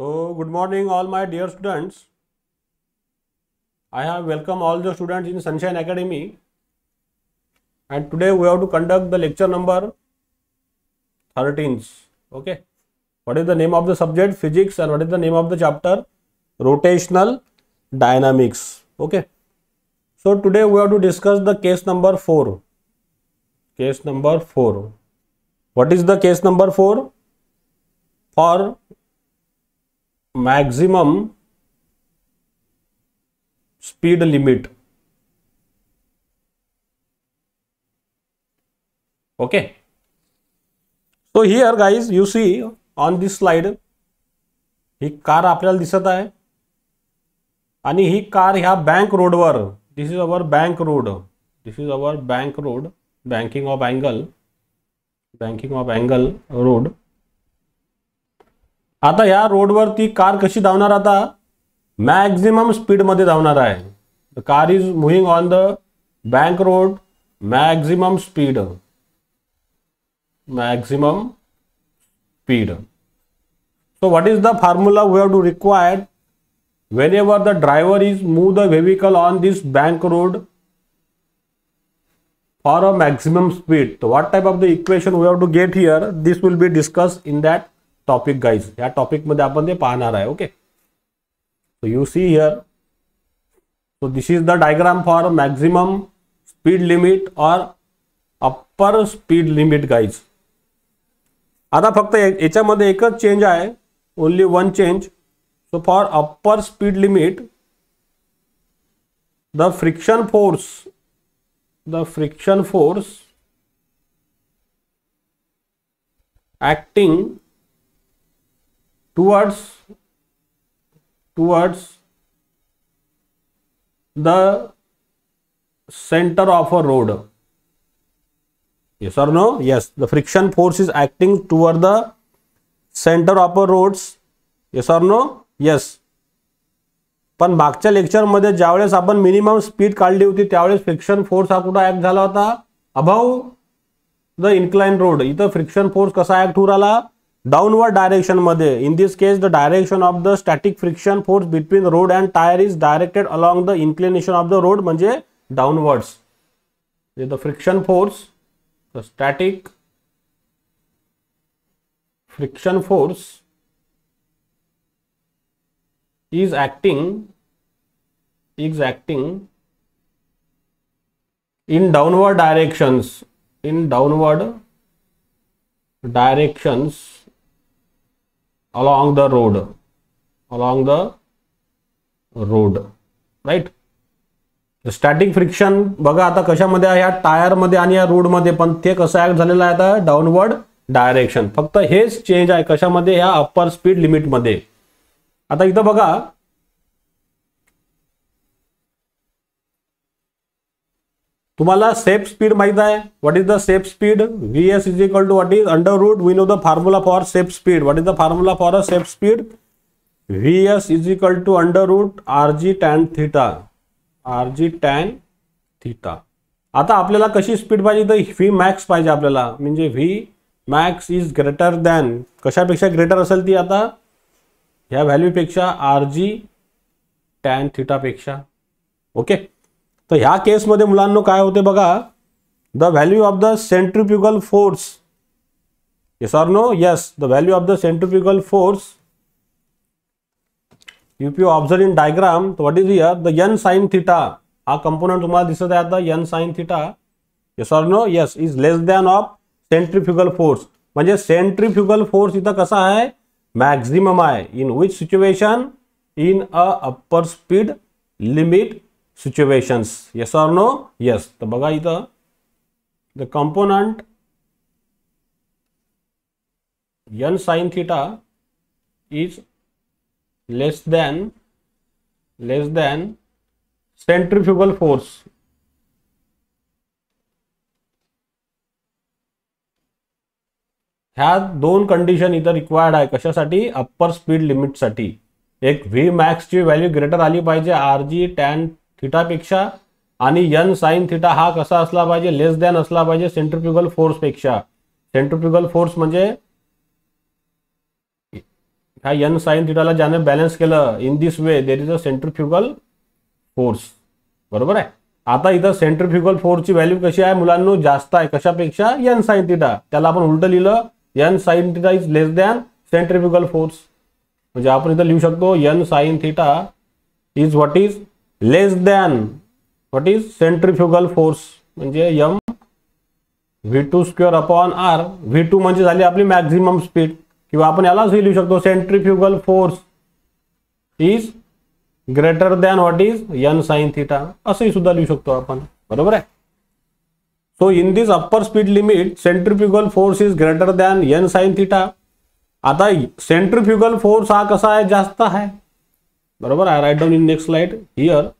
So, good morning all my dear students. I have welcomed all the students in Sunshine Academy and today we have to conduct the lecture number 13. Okay. What is the name of the subject? Physics and what is the name of the chapter? Rotational Dynamics. Okay. So, today we have to discuss the case number 4. Case number 4. What is the case number 4? For maximum speed limit okay so here guys you see on this slide ही car आप दिसत आहे आणि ही car ह्या this is our bank road this is our bank road banking of angle banking of angle road आता या रोडवर ती कार कशी धावणार आता मॅक्झिमम स्पीडमध्ये धावणार आहे the car is moving on the bank road maximum speed maximum speed so what is the formula we have to required when the driver is move the vehicle on this bank road for a maximum speed So type of the equation equation have to get here this will be discuss in that topic guys या टॉपिकमध्ये आपण ते पाहणार आहे okay so you see here so this is the diagram for maximum speed limit or upper speed limit guys आता फक्त याच्यामध्ये एकच चेंज आहे only one change so for upper speed limit the friction force the friction force acting towards towards the center of a road yes or no yes the friction force is acting toward the center of a roads yes or no yes पण मागच्या लेक्चरमध्ये ज्यावेळेस आपण minimum speed काढली होती त्यावेळेस friction force हा कुठं ऍक्ट झाला होता अभाव द इन्क्लाइन रोड इथं फ्रिक्शन फोर्स कसा ऍक्ट होऊ राहिला downward direction madhe. In this case, the direction of the static friction force between road and tire is directed along the inclination of the road manje downwards. The friction force, the static friction force is acting is acting in downward directions in downward directions along the road along the road right starting friction बघा आता कशामध्ये आहे या टायरमध्ये आणि या रोडमध्ये पण ते कसं ऍक्ट झालेलं आहे आता डाउनवर्ड डायरेक्शन फक्त हेच चेंज आहे कशामध्ये या अप्पर स्पीड लिमिटमध्ये आता इथं बघा तुम्हाला सेफ स्पीड माहीत आहे what is the safe speed V S is equal to what is under root we know the formula for safe speed what is the formula for a safe speed V S is equal to under root R G tan theta R G tan theta आता आपल्याला कशी speed पाहिजे तर V max पाहिजे आपल्याला म्हणजे V max is greater than कशापेक्षा greater असेल ती आता ह्या व्हॅल्यूपेक्षा आर जी टॅन थिटापेक्षा ओके तर ह्या मध्ये मुलांना काय होते बघा the value of the centrifugal force yes or no yes the value of the centrifugal force you you observe in diagram what is here the N sine theta हा component तुम्हाला दिसत आहे आता N sine theta yes or no yes is less than of centrifugal force म्हणजे centrifugal force इथं कसा आहे maximum आहे in which situation in a upper speed limit situations yes or no yes तर बघा इथं the component n sin theta is less than less than centrifugal force ह्या दोन कंडिशन इथं रिक्वायर्ड आहे कशासाठी अप्पर स्पीड लिमिटसाठी एक व्ही मॅक्सची व्हॅल्यू ग्रेटर आली पाहिजे आर जी टॅन थिटापेक्षा आणि यन साईन थिटा हा कसा असला पाहिजे लेस दॅन असला पाहिजे सेंट्रिफ्युगल फोर्सपेक्षा सेंट्रिफ्युगल फोर्स म्हणजे ह्या यन साईन थिटाला ज्याने बॅलन्स केलं in this way there is a centrifugal force बरोबर आहे आता इथं सेंट्रिफ्युगल फोर्सची व्हॅल्यू कशी आहे मुलांना जास्त आहे कशापेक्षा यन साईन थिटा त्याला आपण उलटं लिहिलं N sine theta is less than centrifugal force म्हणजे आपण इथं लिहू शकतो N sine theta is what is less than what is centrifugal force म्हणजे M V two square upon R V two म्हणजे झाली आपली मॅक्झिमम स्पीड किंवा आपण यालाच लिहू शकतो centrifugal force is greater than what is N sine theta असंही सुद्धा लिहू शकतो आपण बरोबर आहे so in this upper speed limit centrifugal force is greater than N sine theta आता सेंट्रिफ्युगल फोर्स हा कसा आहे जास्त आहे बरोबर I write down in next slide here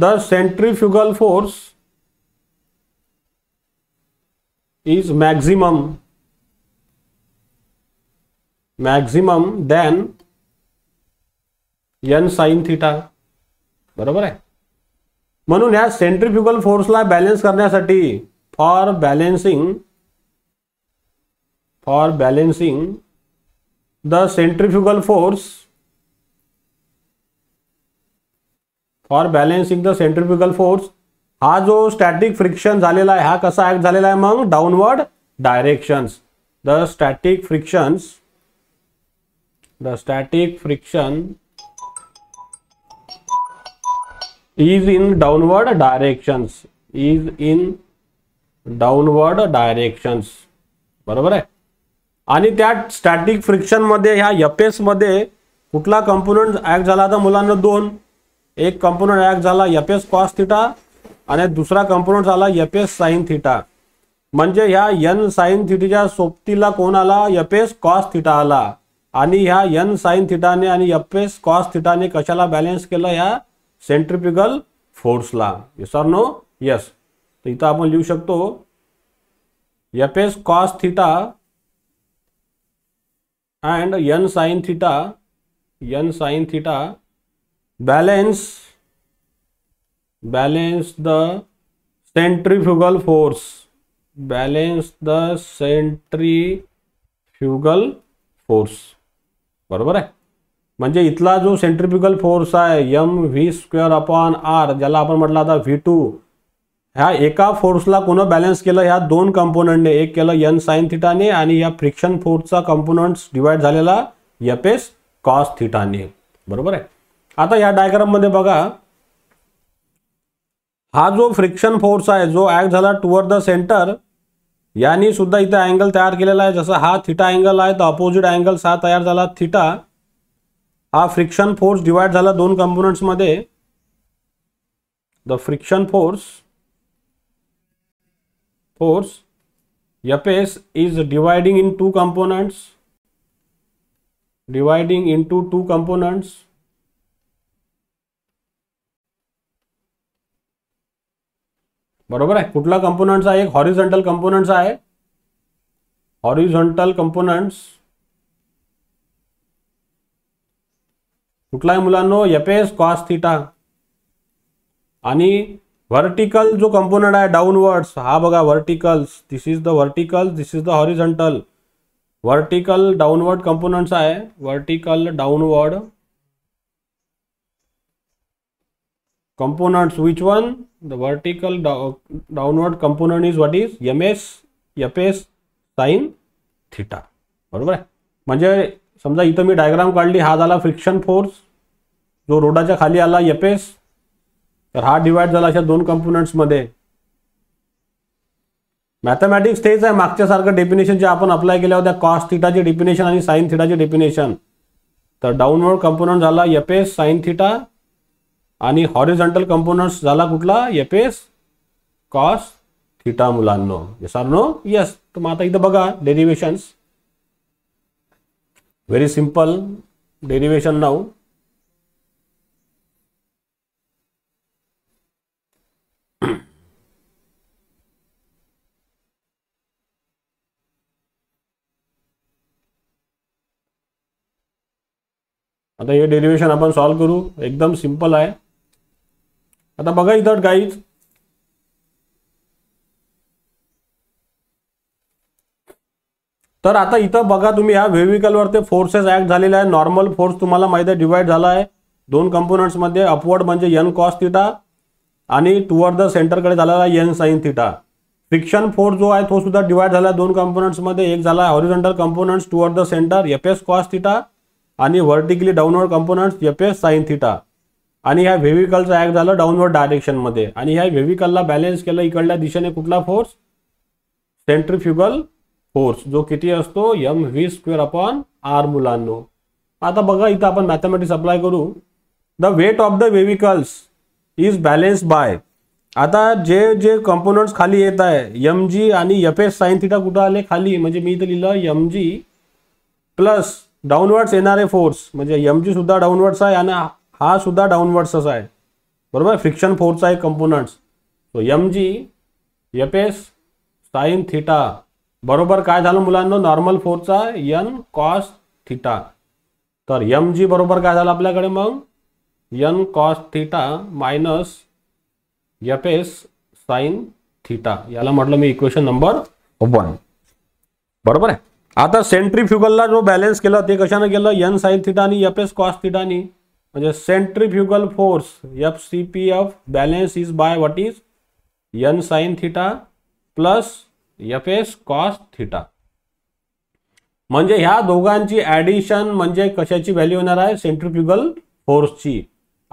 the centrifugal force is maximum maximum than N sine theta बरोबर आहे म्हणून ह्या सेंट्रीफ्युगल फोर्सला बॅलेन्स करण्यासाठी for balancing for balancing the centrifugal force for balancing the centripetal force हा जो static friction झालेला आहे हा कसा ऍक्ट झालेला आहे मग downward direction the static frictions the static friction is in downward directions is in downward direction बरोबर आहे आणि त्या स्टॅटिक मध्ये ह्या एस मध्ये कुठला कंपोनंट ऍक्ट झाला तर मुलांना दोन एक कंपोनंट ॲक्ट झाला एफ कॉस थिटा आणि दुसरा कंपोनंट झाला एफ एस साईन थिटा म्हणजे ह्या यन साईन थिटीच्या सोबतीला कोण आला एफ कॉस थिटा आला आणि ह्या यन साईन थिटाने आणि एफ एस कॉस थिटाने कशाला बॅलेन्स केलं ह्या सेंट्रिपिकल फोर्सला आर नो यस तर इथं आपण लिहू शकतो F cos theta and N sine theta N sine theta balance the centrifugal force balance the centrifugal force बरोबर आहे म्हणजे इथला जो सेंट्रिफ्युगल फोर्स आहे M V square upon R ज्याला आपण म्हटलं आता व्ही टू ह्या एका फोर्सला कोणं बॅलन्स केलं ह्या दोन कंपोनंटने एक केलं यन साईन थिटाने आणि या फ्रिक्शन फोर्सचा कंपोनंट्स डिवाइड झालेला एफ एस कॉस थिटाने बरोबर आहे आता या मध्ये बघा हा जो फ्रिक्शन फोर्स आहे जो ऍक्ट झाला टुवर्ड द सेंटर यांनी सुद्धा इथे अँगल तयार केलेला आहे जसं हा थिटा अँगल आहे तर अपोजिट अँगल हा तयार झाला थिटा हा फ्रिक्शन फोर्स डिवाइड झाला दोन मध्ये the friction force force F S is dividing in two components dividing in two two components बरोबर आहे कुठला कंपोनंटचा आहे एक हॉरिझॉन्टल कंपोनंटचा आहे हॉरिझॉन्टल कंपोनंट्स कुठला आहे मुलांनो यपेस कॉस थिटा आणि व्हर्टिकल जो कंपोनंट आहे डाऊनवर्ड्स हा बघा verticals this is the vertical this is the horizontal vertical downward components आहे vertical downward components which one the vertical do downward component is what is ms fs sin theta बरोबर आहे म्हणजे समजा इथं मी diagram काढली हा झाला फ्रिक्शन फोर्स जो रोडाच्या खाली आला यपेस तर हा डिवाइड झाला अशा दोन कंपोनंट्समध्ये मॅथमॅटिक्स तेच आहे सारखं डेफिनेशन जे आपण अप्लाय केल्या होत्या कॉस्ट थिटाचे डेफिनेशन आणि साईन थिटाचे डेफिनेशन तर डाऊनवर्ड कंपोनंट झाला यपेस साईन थिटा आणि हॉरिझॉन्टल कंपोनंट्स झाला कुठला एफ कॉस थिटा मुलांनो आर नो यस तर मग आता इथं बघा डेरिव्हेशन्स व्हेरी सिम्पल डेरिवेशन नाव आता हे डेरिवेशन आपण सॉल्व्ह करू एकदम सिम्पल आहे आता बघा इथं गाईज तर आता इथं बघा तुम्ही ह्या व्हेविकलवरती फोर्सेस ऍक्ट झालेले आहे नॉर्मल फोर्स तुम्हाला माहिती आहे डिवाइड झाला आहे दोन कंपोनंट्समध्ये अपवर्ड म्हणजे एन कॉस थिटा आणि टुवर्ड द सेंटरकडे झालेला N sine theta friction force जो आहे तो सुद्धा डिवाइड झाला दोन मध्ये एक झाला आहे horizontal components toward the centre F S cos theta आणि vertically downward components F S sine theta आणि ह्या व्हेविकलचं ॲक्ट झालं डाऊनवर्ड डायरेक्शनमध्ये आणि ह्या व्हेविकलला बॅलेन्स केलं इकडल्या दिशेने कुठला फोर्स सेंट्रिफ्युगल फोर्स जो किती असतो M V square upon R मुलांनो आता बघा इथं आपण मॅथमॅटिक्स अप्लाय करू the weight of the vehicles is balance by आता जे जे कंपोनंट्स खाली येत आहे एम जी आणि एफ एस साईन थिटा कुठं आले खाली म्हणजे मी इथं लिहिलं एम जी प्लस डाऊनवर्ड्स येणारे फोर्स म्हणजे एम जी सुद्धा डाऊनवर्ड्स आहे आणि हा सुद्धा डाऊनवर्डचाच आहे बरोबर फ्रिक्शन फोर्सचा आहे components so M G F S sine theta बरोबर काय झालं मुलांना नॉर्मल फोर्सचा यन कॉस थिटा तर एम जी बरोबर काय झालं आपल्याकडे मग N cos theta minus F S sine theta याला म्हटलं मी इक्वेशन नंबर वन बरोबर आहे आता सेंट्री फ्युगलला जो बॅलेन्स केला ते कशाने केलं यन साईन थिटा आणि एफ एस कॉस थिटानी म्हणजे centrifugal force F C P F balance is by what is N sine theta plus F S cos theta म्हणजे ह्या दोघांची ऍडिशन म्हणजे कशाची व्हॅल्यू येणार आहे सेंट्रिफ्युगल फोर्सची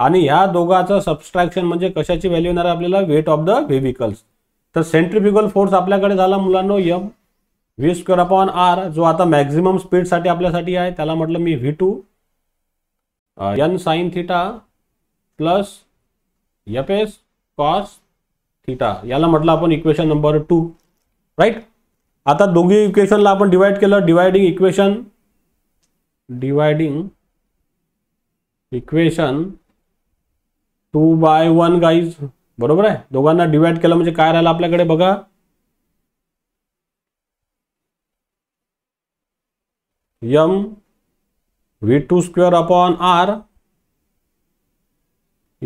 आणि ह्या दोघांचं सबस्ट्रॅक्शन म्हणजे कशाची व्हॅल्यू येणार आहे आपल्याला वेट ऑफ द व्हेकल्स तर सेंट्रिफ्युगल फोर्स आपल्याकडे झाला मुलांनो M V square upon R जो आता मॅक्झिमम स्पीडसाठी आपल्यासाठी आहे त्याला म्हटलं मी V two N sine theta plus F S cos theta याला म्हटलं आपण इक्वेशन नंबर टू राईट आता दोघी इक्वेशनला आपण डिवाइड केलं dividing equation dividing equation two by one guys बरोबर आहे दोघांना डिवाइड केलं म्हणजे काय राहिलं आपल्याकडे बघा M V two square upon R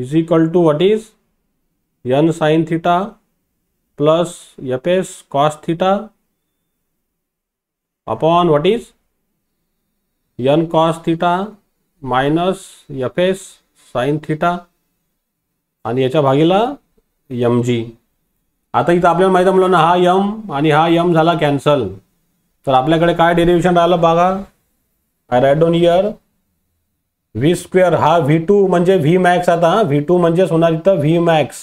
is equal to what is N sine theta plus F S cos theta upon what is N cos theta minus F S sine theta आणि याच्या भागीला M जी आता इथं आपल्याला माहिती आहे ना हा यम आणि हा यम झाला कॅन्सल तर आपल्याकडे काय डेरिव्हेशन राहिलं बघा write down here V square हा व्ही टू म्हणजे व्ही मॅक्स आता व्ही टू म्हणजेच होणार इथं व्ही मॅक्स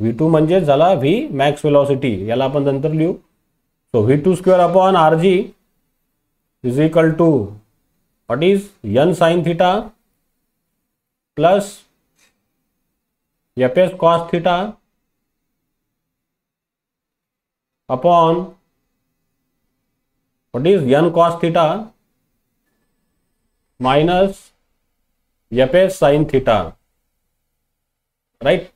व्ही टू म्हणजेच झाला व्ही मॅक्स वेलॉसिटी याला आपण नंतर लिहू so V two square upon R G is to what is N sine theta plus F S cos theta upon what is N cos theta minus S sine theta right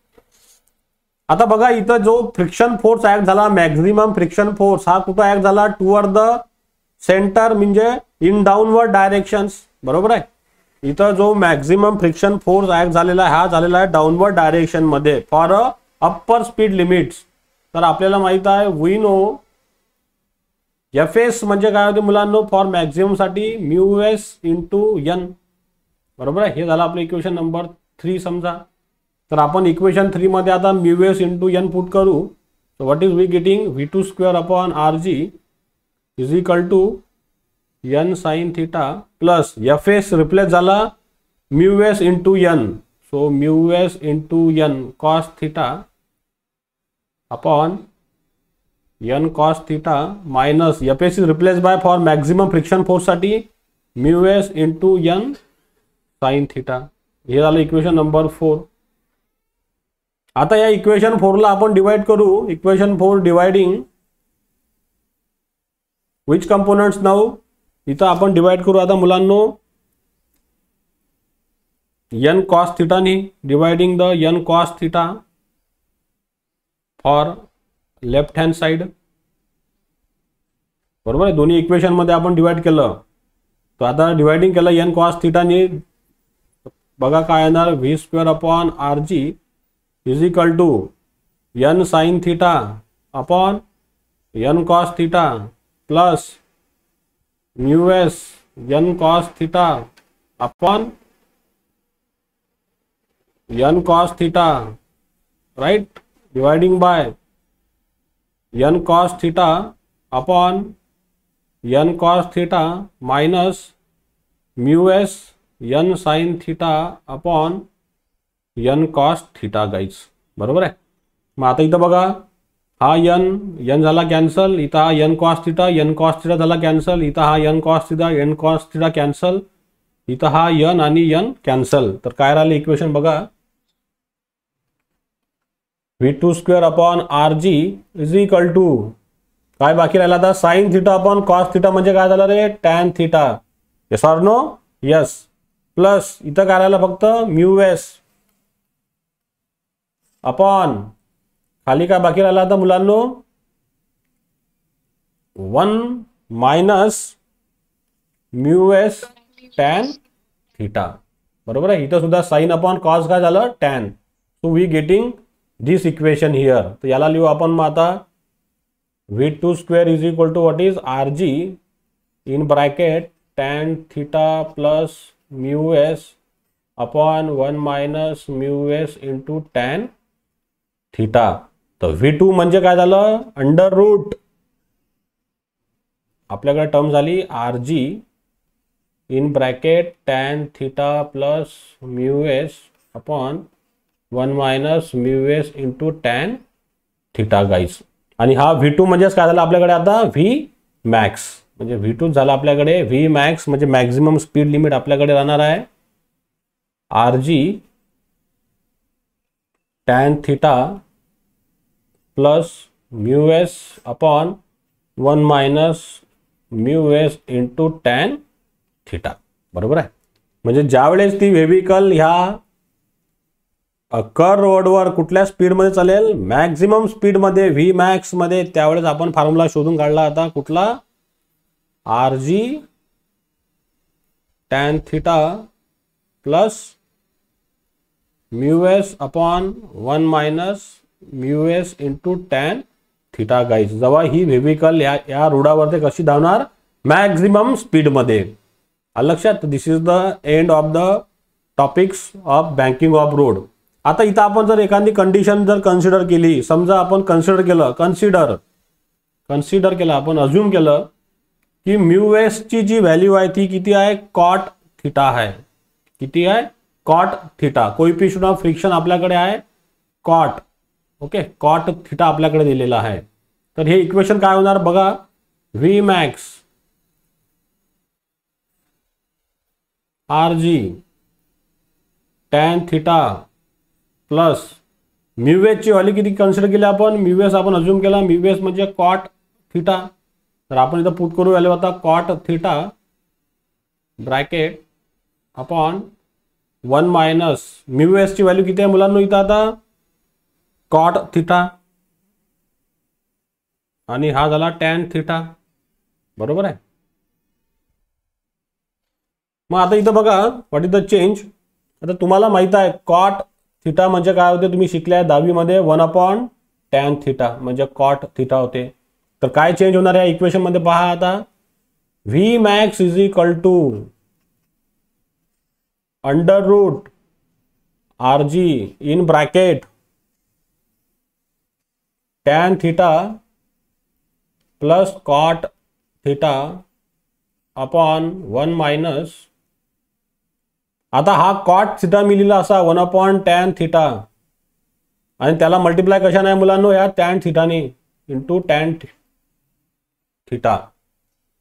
आता बघा इथं जो friction force act झाला maximum friction force हा कुठं act झाला toward the centre म्हणजे in downward direction बरोबर आहे इथं जो मॅक्झिमम फ्रिक्शन फोर्स ऍक्ट झालेला हा झालेला आहे डाऊनवर्ड डायरेक्शन मध्ये for a upper speed limits तर आपल्याला माहित आहे वी नो एफ एस म्हणजे काय होते मुलांना फॉर मॅक्झिममसाठी म्यू एस इंटू यन बरोबर आहे हे झालं आपलं इक्वेशन नंबर थ्री समजा तर आपण इक्वेशन थ्रीमध्ये आता mu S into N put करू so what is we getting V two square upon R G is equal to N sine theta plus F S replace झाला mu S into N so mu S into N cos theta upon N cos theta minus F S is replace by for maximum friction फोर्ससाठी mu S into N sine theta हे झालं equation number four आता या equation फोरला आपण divide करू equation four dividing which components now इथं आपण डिवाइड करू आता मुलांनो यन कॉस नी dividing the N cos theta for left side बरबर है दोनों इक्वेशन मध्य अपन डिवाइड के तो आता डिवाइडिंग के एन कॉस थीटा ने बगा का V square upon R G is equal to N sine theta upon N cos theta plus mu S N cos theta upon N cos theta right dividing by N cos theta upon N cos theta minus mu S N sine theta upon N cos theta guys बराबर है मैं आता इतना बगा हा N N झाला cancel it हा N cos theta N cos theta झाला इतना हा N cos theta N cos theta cancel it हा यन आन कैंसल तो क्या काय इक्वेशन बगा V two square upon R G is equal to काय बाकी राहिला आता sine theta upon cos theta म्हणजे काय झालं रे tan theta yes or no yes plus इथं काय राहिलं फक्त म्यू एस अपॉन खाली काय बाकी राहिला आता मुलांनो one minus mu S tan theta बरोबर आहे इथं सुद्धा साईन अपॉन कॉस काय झालं tan so we getting this equation here तर याला लिहू आपण मग आता V two square is equal to what is R G in bracket tan theta plus mu S upon one minus mu S into tan theta तर V two म्हणजे काय झालं अंडर रूट आपल्याकडे टर्म झाली R G in bracket tan theta plus mu S upon one minus mu S into tan theta guys आणि हा V two म्हणजेच काय झाला आपल्याकडे आता व्ही मॅक्स म्हणजे व्ही टू झाला आपल्याकडे व्ही मॅक्स म्हणजे मॅक्झिमम स्पीड लिमिट आपल्याकडे राहणार आहे R G tan theta plus mu S upon one minus mu S into tan theta बरोबर आहे म्हणजे ज्यावेळेस ती व्हेविकल ह्या कर रोडवर कुठल्या स्पीडमध्ये चालेल मॅक्झिमम स्पीडमध्ये व्ही मॅक्समध्ये त्यावेळेस आपण फॉर्म्युला शोधून काढला आता कुठला R G tan theta plus mu upon one minus mu S into tan theta guys जेव्हा ही व्हेविकल या या रोडावरती कशी धावणार मॅक्झिमम स्पीडमध्ये लक्षात this is the end of the topics of banking of road आता इथं आपण जर एखादी कंडिशन जर कन्सिडर केली समजा आपण कन्सिडर केलं कन्सिडर कन्सिडर केलं आपण अज्युम केलं की म्यू ची जी व्हॅल्यू आहे ती किती आहे कॉट थिटा आहे किती आहे cot theta coefficient of friction आपल्याकडे आहे कॉट ओके कॉट थिटा आपल्याकडे दिलेला आहे तर हे इक्वेशन काय होणार बघा V max R G tan theta plus mu ची व्हॅल्यू किती कन्सिडर केली आपण म्यू आपण अज्युम केला म्यू म्हणजे कॉट थिटा तर आपण इथं पुट करू व्हॅल्यू आता cot theta bracket upon one minus mu value किती आहे मुलांना इथं आता कॉट थिटा आणि हा झाला टॅन थिटा बरोबर आहे मग आता इथं बघा व्हॉट इज द चेंज आता तुम्हाला माहित आहे कॉट थीटा म्हणजे का होते शिकले दावी दहावीमध्ये वन अपॉन टैन थीटा म्हणजे कॉट थीटा होते तो क्या चेंज होना है इक्वेशन मध्य पहा आता V max is equal to under root R G in bracket tan theta plus cot theta upon one minus आता हा कॉट थिटा मिलेला असा वन अपॉन टॅन थिटा आणि त्याला मल्टिप्लाय कशा नाही मुलांनो या टॅन थिटाने इंटू टॅन थिटा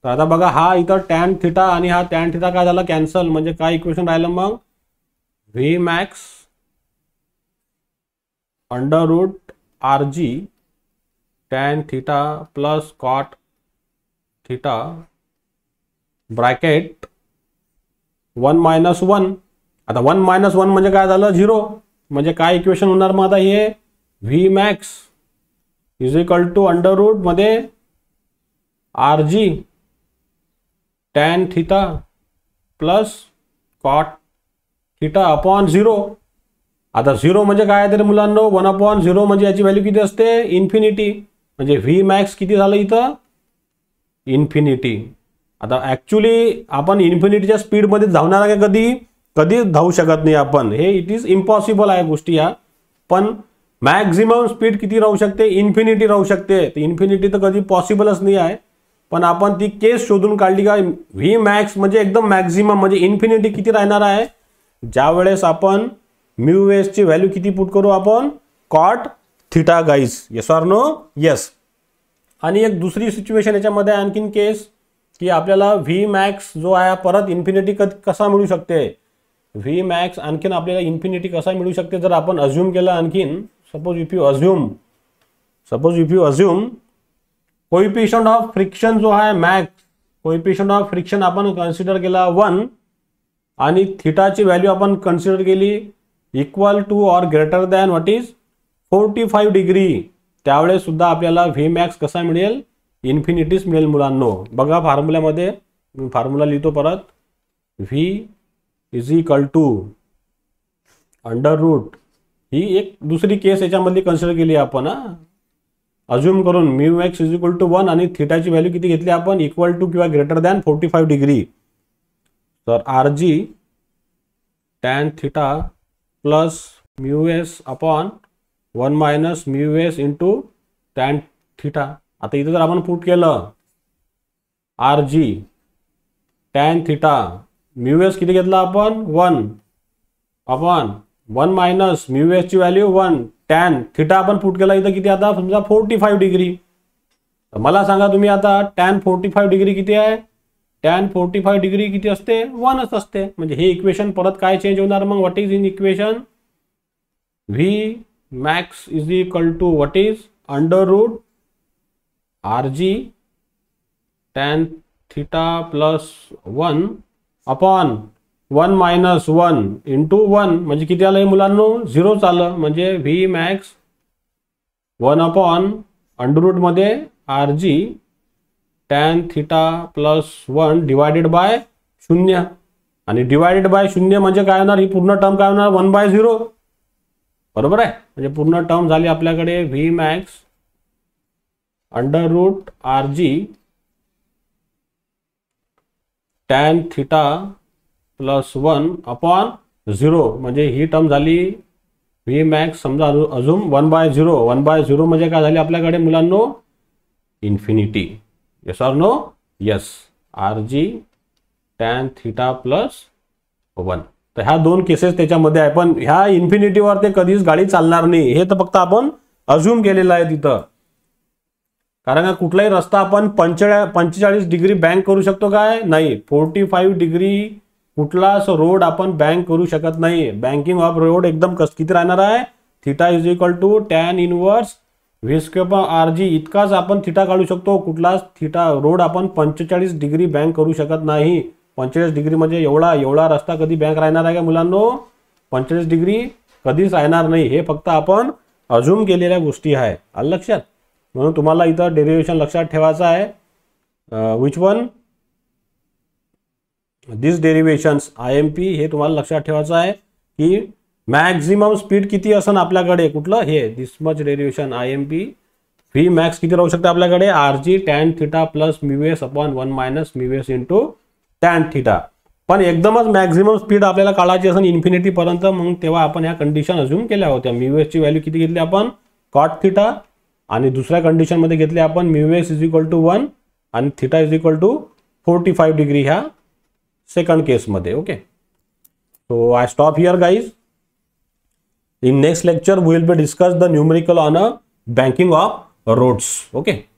तर आता बघा हा इथं टॅन थिटा आणि हा टॅन थिटा काय झाला कॅन्सल म्हणजे काय इक्वेशन राहिलं मग V max under root R G tan theta plus cot theta bracket one minus one आता वन मायनस वन म्हणजे काय झालं झिरो म्हणजे काय इक्वेशन होणार मग आता हे V max is equal to under मध्ये R G tan theta plus cot theta upon zero आता झिरो म्हणजे काय तरी मुलांना वन अपॉन झिरो म्हणजे याची व्हॅल्यू किती असते इन्फिनिटी म्हणजे व्ही मॅक्स किती झालं इथं इन्फिनिटी आता ॲक्च्युली आपण इन्फिनिटीच्या स्पीडमध्ये धावणार आहे कधी कधीच धावू शकत नाही आपण हे इट इज इम्पॉसिबल आहे गोष्टी या पण मॅक्झिमम स्पीड किती राहू शकते इन्फिनिटी राहू शकते तर इन्फिनिटी तर कधी पॉसिबलच नाही आहे पण आपण ती केस शोधून काढली का व्ही मॅक्स म्हणजे एकदम मॅक्झिमम म्हणजे इन्फिनिटी किती राहणार आहे ज्या वेळेस आपण म्यू एसची व्हॅल्यू किती पुट करू आपण cot theta guys yes or no yes आणि एक दुसरी सिच्युएशन याच्यामध्ये आणखीन केस की आपल्याला व्ही मॅक्स जो आहे परत इन्फिनिटी कसा मिळू शकते व्ही मॅक्स आणखीन आपल्याला इन्फिनिटी कसा मिळू शकते जर आपण अझ्युम केला आणखीन suppose if you assume suppose if you assume coefficient of friction जो आहे मॅक्स कोइपिशंट ऑफ फ्रिक्शन आपण कन्सिडर केला वन आणि थिटाची व्हॅल्यू आपण कन्सिडर केली equal to or greater than what is forty five degree सुद्धा आपल्याला व्ही मॅक्स कसा मिळेल इन्फिनिटीच मिळेल मुलांनो बघा फॉर्म्युल्यामध्ये मी फॉर्म्युला लिहितो परत V is equal to under root ही एक दुसरी केस याच्यामधली कन्सिडर केली आपण हां अज्युम करून mu X is equal to one आणि थिटाची व्हॅल्यू किती घेतली आपण इक्वल टू किंवा greater than forty five degree तर R G tan theta plus mu S upon one minus mu S into tan theta आता इथं जर आपण पुट केलं R G tan theta mu S किती घेतला आपण वन आपण one minus mu value one tan theta आपण पुट केला इथं किती आता समजा फोर्टी फाईव्ह डिग्री तर मला सांगा तुम्ही आता टॅन फोर्टी फाईव्ह डिग्री किती आहे टॅन फोर्टी फाईव्ह डिग्री किती असते वनच असते म्हणजे हे इक्वेशन परत काय चेंज होणार मग what is in equation V max is equal to what is under root R G tan theta plus one upon one minus one into one म्हणजे किती आलं हे मुलांनो झिरोच आलं म्हणजे व्ही मॅक्स वन अपॉन अंडरूटमध्ये R G tan theta plus one divided by शून्य आणि डिवायडेड बाय शून्य म्हणजे काय होणार ही पूर्ण टर्म काय होणार वन बाय झिरो बरोबर आहे म्हणजे पूर्ण टर्म झाली आपल्याकडे V max under root R G tan theta plus one upon zero म्हणजे ही टर्म झाली व्ही मॅक्स समजा अजून one by zero one by zero म्हणजे काय झाली आपल्याकडे मुलांनो infinity yes or no yes R G tan theta plus one तर ह्या दोन केसेस त्याच्यामध्ये आहे पण ह्या इन्फिनिटीवर ते कधीच गाडी चालणार नाही हे तर फक्त आपण अझ्युम केलेलं आहे तिथं कारण का कुठलाही रस्ता आपण पंचेळा पंचेचाळीस डिग्री बँक करू शकतो काय नाही फोर्टी फाईव्ह डिग्री कुठलाच रोड आपण बँक करू शकत नाही बँकिंग ऑफ रोड एकदम कस किती राहणार आहे theta is equal to tan inverse V square R G इतकाच आपण थिटा काढू शकतो कुठलाच थिटा रोड आपण पंचेचाळीस डिग्री बँक करू शकत नाही पंचेचाळीस डिग्री म्हणजे एवढा एवढा रस्ता कधी बँक राहणार आहे का मुलांनो पंचेचाळीस डिग्री कधीच राहणार नाही हे फक्त आपण अजून केलेल्या गोष्टी आहे लक्षात म्हणून तुम्हाला इथं डेरिव्हेशन लक्षात ठेवायचं आहे which one this derivations I M P हे तुम्हाला लक्षात ठेवायचं आहे की मॅक्झिमम स्पीड किती असन आपल्याकडे कुठलं हे this much derivation I M P V max किती राहू शकते आपल्याकडे R G tan theta plus mu s upon one minus mu s into tan theta पण एकदमच मॅक्झिमम स्पीड आपल्याला काढायची असेल इन्फिनिटीपर्यंत मग तेव्हा आपण या कंडिशन अज्युम केल्या होत्या म्युएसची व्हॅल्यू किती घेतली आपण कॉट थिटा आणि दुसऱ्या कंडिशनमध्ये घेतले आपण mu is equal to one आणि theta is equal to forty five degree ह्या सेकंड केसमध्ये okay so I stop here guys in next lecture will be discuss the numerical on a banking of roads okay